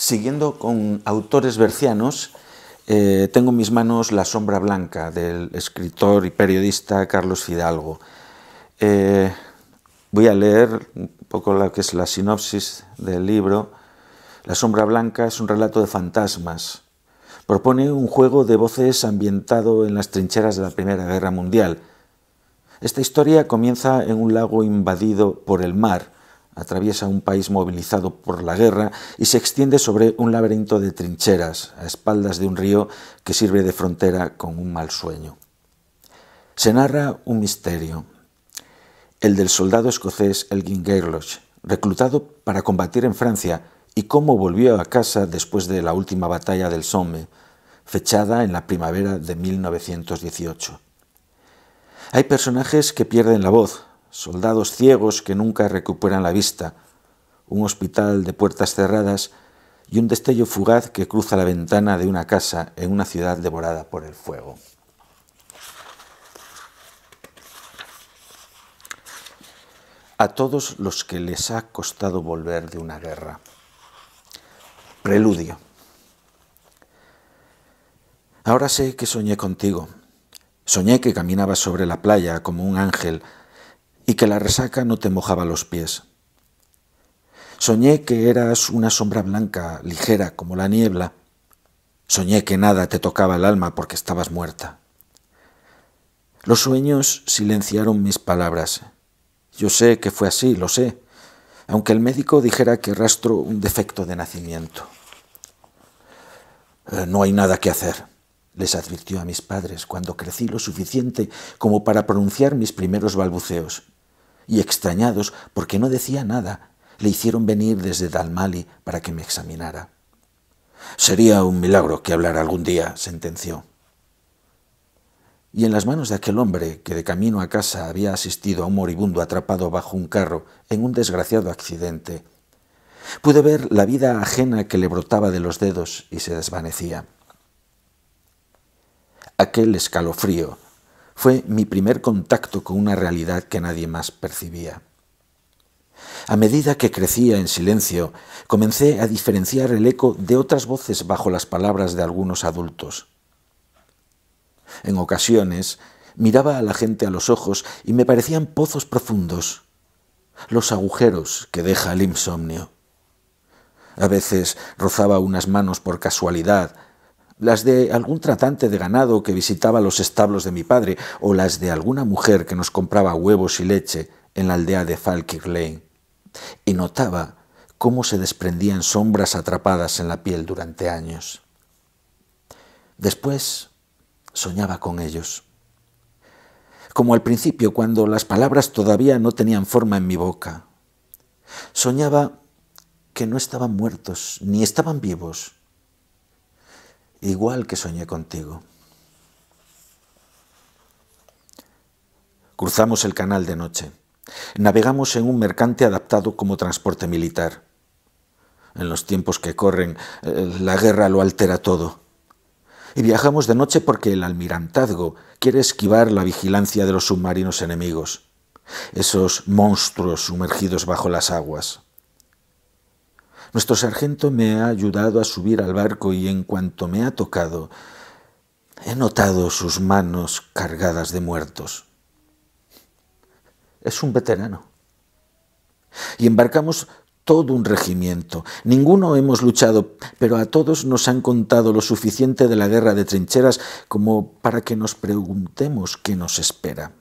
Siguiendo con autores bercianos, eh, tengo en mis manos La sombra blanca del escritor y periodista Carlos Fidalgo. Eh, voy a leer un poco lo que es la sinopsis del libro. La sombra blanca es un relato de fantasmas. Propone un juego de voces ambientado en las trincheras de la Primera Guerra Mundial. Esta historia comienza en un lago invadido por el mar atraviesa un país movilizado por la guerra y se extiende sobre un laberinto de trincheras a espaldas de un río que sirve de frontera con un mal sueño. Se narra un misterio, el del soldado escocés Elgin Gerloch, reclutado para combatir en Francia y cómo volvió a casa después de la última batalla del Somme, fechada en la primavera de 1918. Hay personajes que pierden la voz, soldados ciegos que nunca recuperan la vista, un hospital de puertas cerradas y un destello fugaz que cruza la ventana de una casa en una ciudad devorada por el fuego. A todos los que les ha costado volver de una guerra. Preludio. Ahora sé que soñé contigo. Soñé que caminabas sobre la playa como un ángel y que la resaca no te mojaba los pies. Soñé que eras una sombra blanca, ligera como la niebla. Soñé que nada te tocaba el alma porque estabas muerta. Los sueños silenciaron mis palabras. Yo sé que fue así, lo sé, aunque el médico dijera que rastro un defecto de nacimiento. Eh, no hay nada que hacer, les advirtió a mis padres cuando crecí lo suficiente como para pronunciar mis primeros balbuceos y extrañados porque no decía nada, le hicieron venir desde Dalmali para que me examinara. Sería un milagro que hablara algún día, sentenció. Y en las manos de aquel hombre que de camino a casa había asistido a un moribundo atrapado bajo un carro en un desgraciado accidente, pude ver la vida ajena que le brotaba de los dedos y se desvanecía. Aquel escalofrío fue mi primer contacto con una realidad que nadie más percibía. A medida que crecía en silencio, comencé a diferenciar el eco de otras voces bajo las palabras de algunos adultos. En ocasiones, miraba a la gente a los ojos y me parecían pozos profundos, los agujeros que deja el insomnio. A veces rozaba unas manos por casualidad, las de algún tratante de ganado que visitaba los establos de mi padre, o las de alguna mujer que nos compraba huevos y leche en la aldea de Falkirk Lane, y notaba cómo se desprendían sombras atrapadas en la piel durante años. Después soñaba con ellos. Como al principio, cuando las palabras todavía no tenían forma en mi boca. Soñaba que no estaban muertos, ni estaban vivos, igual que soñé contigo. Cruzamos el canal de noche. Navegamos en un mercante adaptado como transporte militar. En los tiempos que corren, eh, la guerra lo altera todo. Y viajamos de noche porque el almirantazgo quiere esquivar la vigilancia de los submarinos enemigos, esos monstruos sumergidos bajo las aguas. Nuestro sargento me ha ayudado a subir al barco y en cuanto me ha tocado, he notado sus manos cargadas de muertos. Es un veterano. Y embarcamos todo un regimiento. Ninguno hemos luchado, pero a todos nos han contado lo suficiente de la guerra de trincheras como para que nos preguntemos qué nos espera.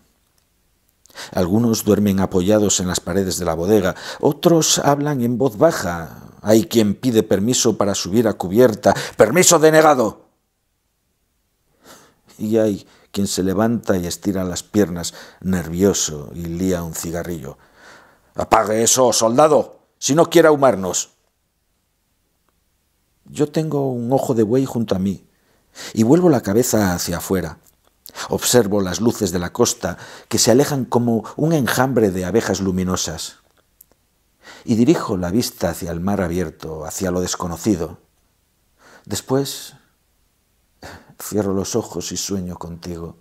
Algunos duermen apoyados en las paredes de la bodega, otros hablan en voz baja, hay quien pide permiso para subir a cubierta. Permiso denegado. Y hay quien se levanta y estira las piernas nervioso y lía un cigarrillo. Apague eso, soldado, si no quiere ahumarnos. Yo tengo un ojo de buey junto a mí y vuelvo la cabeza hacia afuera. Observo las luces de la costa que se alejan como un enjambre de abejas luminosas y dirijo la vista hacia el mar abierto, hacia lo desconocido. Después cierro los ojos y sueño contigo.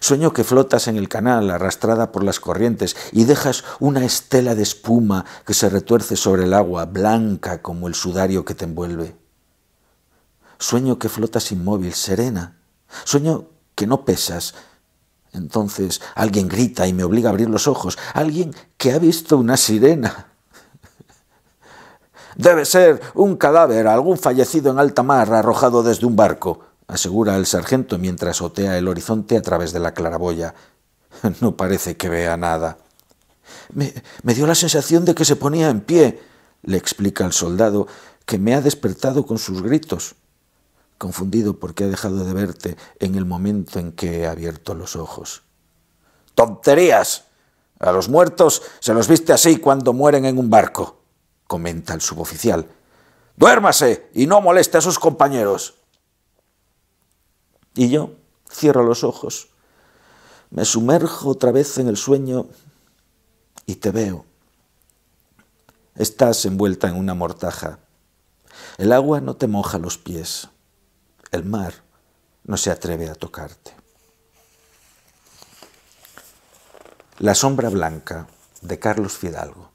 Sueño que flotas en el canal arrastrada por las corrientes y dejas una estela de espuma que se retuerce sobre el agua, blanca como el sudario que te envuelve. Sueño que flotas inmóvil, serena. Sueño que no pesas, entonces alguien grita y me obliga a abrir los ojos. Alguien que ha visto una sirena. Debe ser un cadáver, algún fallecido en alta mar arrojado desde un barco, asegura el sargento mientras otea el horizonte a través de la claraboya. No parece que vea nada. Me, me dio la sensación de que se ponía en pie, le explica el soldado, que me ha despertado con sus gritos confundido porque ha dejado de verte en el momento en que he abierto los ojos. ¡Tonterías! A los muertos se los viste así cuando mueren en un barco, comenta el suboficial. Duérmase y no moleste a sus compañeros. Y yo cierro los ojos, me sumerjo otra vez en el sueño y te veo. Estás envuelta en una mortaja. El agua no te moja los pies. El mar no se atreve a tocarte. La sombra blanca de Carlos Fidalgo.